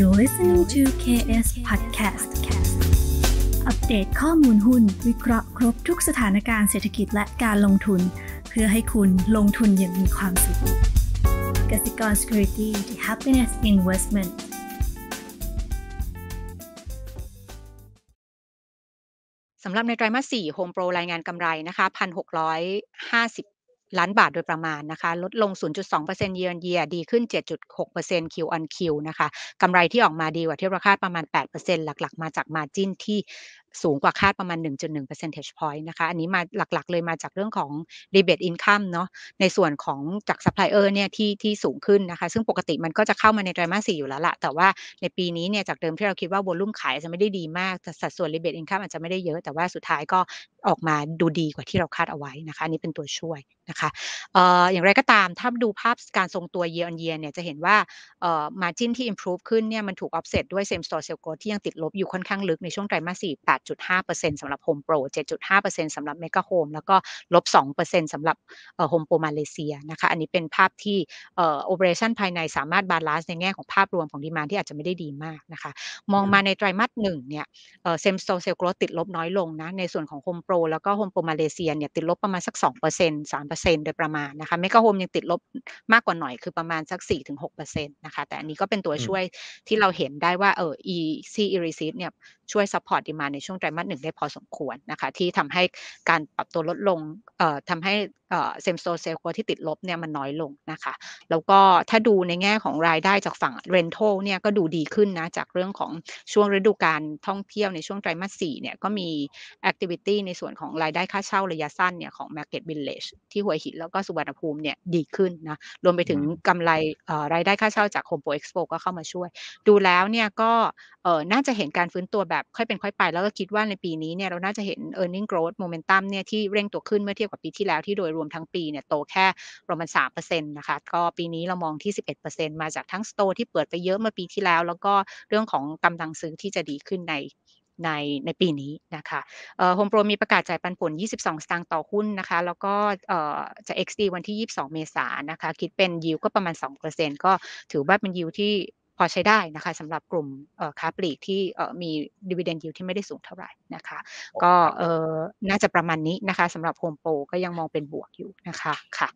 You're listening to KS Podcast อัปเดตข้อมูลหุ้น วิเคราะห์ครบทุกสถานการณ์เศรษฐกิจและการลงทุน เพื่อให้คุณลงทุนอย่างมีความสุขกสิกร Security the Happiness Investment สำหรับในไตรมาส4 Home Pro รายงานกำไรนะคะ 1,650ล้านบาทโดยประมาณนะคะ ลดลง 0.2%เยนเยียดีขึ้น 7.6%คิวออนคิวนะคะกำไรที่ออกมาดีกว่าที่เราคาดประมาณ 8%หลักๆ มาจากมาจิ้นที่สูงกว่าคาดประมาณ 1.1 percentage point นะคะ อันนี้มาหลักๆ เลยมาจากเรื่องของ rebate income เนาะในส่วนของจาก supplier เนี่ยที่ที่สูงขึ้นนะคะ ซึ่งปกติมันก็จะเข้ามาในไตรมาสสี่อยู่แล้วละแต่ว่าในปีนี้เนี่ยจากเดิมที่เราคิดว่า volume ขายจะไม่ได้ดีมากแต่สัดส่วน rebate income อาจจะไม่ได้เยอะแต่ว่าสุดท้ายก็ออกมาดูดีกว่าที่เราคาดเอาไว้นะคะอันนี้เป็นตัวช่วยนะคะอออย่างไรก็ตามถ้าดูภาพการทรงตัว year on year เนี่ยจะเห็นว่า margin ที่ improve ขึ้นเนี่ยมันถูก offset ด้วย same store sales growth ที่ยังติดลบอยู่ค่อนข้างลึกในช่วงไตรมาสสีน8.5%สำหรับ Home Pro 7.5%สำหรับ Mega Home แล้วก็ลบ 2%สำหรับ Home Pro มาเลเซียนะคะอันนี้เป็นภาพที่ operation ภายในสามารถ balance ในแง่ของภาพรวมของดีมาที่อาจจะไม่ได้ดีมากนะคะมองมาในไตรมาสหนึ่งเนี่ย same store sales growth ติดลบน้อยลงนะในส่วนของ Home Pro Pro แล้วก็ Home Pro มาเลเซียเนี่ยติดลบประมาณสัก 2% 3%โดยประมาณนะคะเมกะโฮมยังติดลบมากกว่าหน่อยคือประมาณสัก 4-6%นะคะ แต่อันนี้ก็เป็นตัวช่วยที่เราเห็นได้ว่าเออ EC e r e c e i p t เนี่ย ช่วยซัพพอร์ตดีมาในช่วงไตรมาสหนึ่งได้พอสมควรนะคะ ที่ทำให้การปรับตัวลดลงเอ่อทำให้เซมโซเซลโคที่ติดลบเนี่ยมันน้อยลงนะคะ แล้วก็ถ้าดูในแง่ของรายได้จากฝั่งเรนทัลเนี่ยก็ดูดีขึ้นนะ จากเรื่องของช่วงฤดูการท่องเที่ยวในช่วงไตรมาสสี่เนี่ยก็มีแอคทิวิตี้ในส่วนของรายได้ค่าเช่าระยะสั้นเนี่ยของ Market Village ที่หัวหินแล้วก็สุวรรณภูมิเนี่ยดีขึ้นนะ รวมไปถึงกำไรรายได้ค่าเช่าจากโฮมโปรเอ็กซ์โปก็เข้ามาช่วย ดูแล้วเนี่ยก็น่าจะเห็นการฟื้นตัวแบบ ค่อยเป็นค่อยไปแล้วก็คิดว่าในปีนี้เนี่ยเราน่าจะเห็น e a r n i n g growth momentum เนี่ยที่เร่งตัวขึ้นเมื่อเทียบกับปีที่แล้วที่โดยรวมทั้งปีเนี่ยโตแค่ประมาณ 3%นะคะ ก็ปีนี้เรามองที่ 11%มาจากทั้งสโตร์ที่เปิดไปเยอะเมื่อปีที่แล้ว แล้วก็เรื่องของกำลังซื้อที่จะดีขึ้นในในในปีนี้นะคะโฮมโปรมีประกาศจ่ายปันผล 22 สตางค์ต่อหุ้นนะคะ แล้วก็จะ XD วันที่ 22 เมษายนนะคะ คิดเป็นยิวก็ประมาณ 2%ก็ถือว่าเป็นยิวที่พอใช้ได้นะคะสำหรับกลุ่มค้าปลีกที่มีดีเวเดนยิวที่ไม่ได้สูงเท่าไหร่นะคะ ก็น่าจะประมาณนี้นะคะสำหรับโฮมโปรก็ยังมองเป็นบวกอยู่นะคะค่ะ